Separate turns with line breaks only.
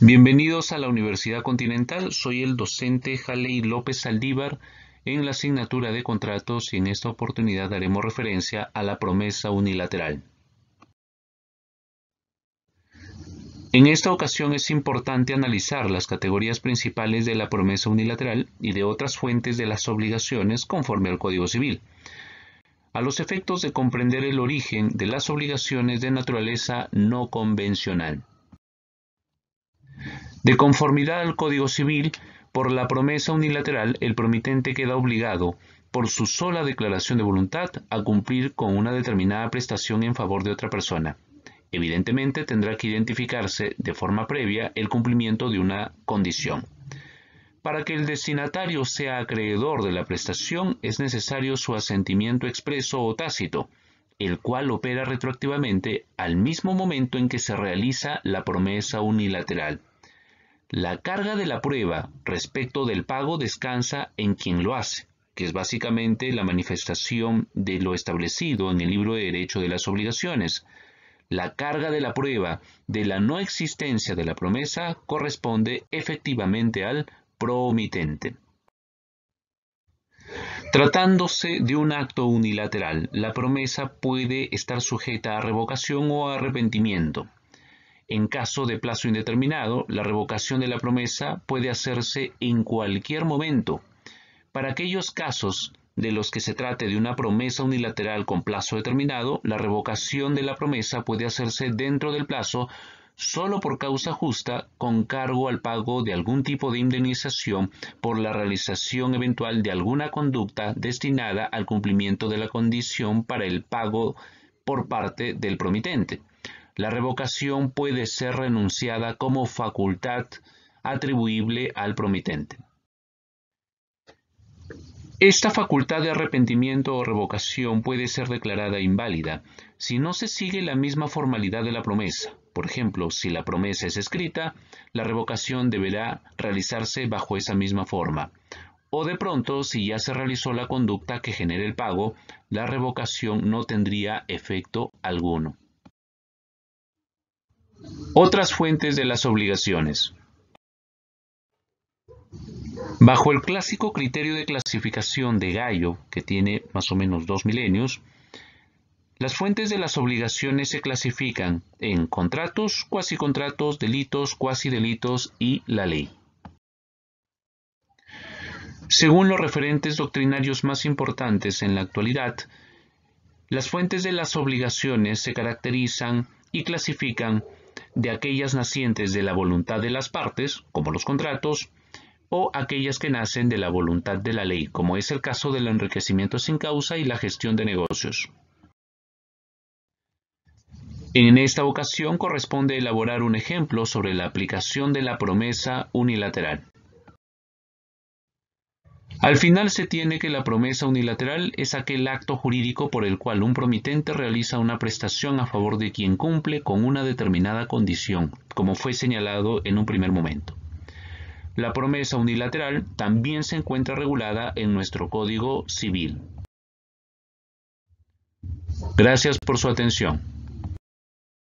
Bienvenidos a la Universidad Continental. Soy el docente Jaley López Saldívar en la asignatura de contratos y en esta oportunidad daremos referencia a la promesa unilateral. En esta ocasión es importante analizar las categorías principales de la promesa unilateral y de otras fuentes de las obligaciones conforme al Código Civil. A los efectos de comprender el origen de las obligaciones de naturaleza no convencional. De conformidad al Código Civil, por la promesa unilateral, el promitente queda obligado, por su sola declaración de voluntad, a cumplir con una determinada prestación en favor de otra persona. Evidentemente tendrá que identificarse de forma previa el cumplimiento de una condición. Para que el destinatario sea acreedor de la prestación es necesario su asentimiento expreso o tácito, el cual opera retroactivamente al mismo momento en que se realiza la promesa unilateral. La carga de la prueba respecto del pago descansa en quien lo hace, que es básicamente la manifestación de lo establecido en el libro de derecho de las obligaciones. La carga de la prueba de la no existencia de la promesa corresponde efectivamente al promitente. Tratándose de un acto unilateral, la promesa puede estar sujeta a revocación o arrepentimiento. En caso de plazo indeterminado, la revocación de la promesa puede hacerse en cualquier momento. Para aquellos casos de los que se trate de una promesa unilateral con plazo determinado, la revocación de la promesa puede hacerse dentro del plazo solo por causa justa con cargo al pago de algún tipo de indemnización por la realización eventual de alguna conducta destinada al cumplimiento de la condición para el pago por parte del promitente. La revocación puede ser renunciada como facultad atribuible al promitente. Esta facultad de arrepentimiento o revocación puede ser declarada inválida si no se sigue la misma formalidad de la promesa. Por ejemplo, si la promesa es escrita, la revocación deberá realizarse bajo esa misma forma. O de pronto, si ya se realizó la conducta que genere el pago, la revocación no tendría efecto alguno. Otras fuentes de las obligaciones. Bajo el clásico criterio de clasificación de Gallo, que tiene más o menos dos milenios, las fuentes de las obligaciones se clasifican en contratos, cuasicontratos, delitos, cuasidelitos y la ley. Según los referentes doctrinarios más importantes en la actualidad, las fuentes de las obligaciones se caracterizan y clasifican de aquellas nacientes de la voluntad de las partes, como los contratos, o aquellas que nacen de la voluntad de la ley, como es el caso del enriquecimiento sin causa y la gestión de negocios. En esta ocasión corresponde elaborar un ejemplo sobre la aplicación de la promesa unilateral. Al final se tiene que la promesa unilateral es aquel acto jurídico por el cual un promitente realiza una prestación a favor de quien cumple con una determinada condición, como fue señalado en un primer momento. La promesa unilateral también se encuentra regulada en nuestro Código Civil. Gracias por su atención.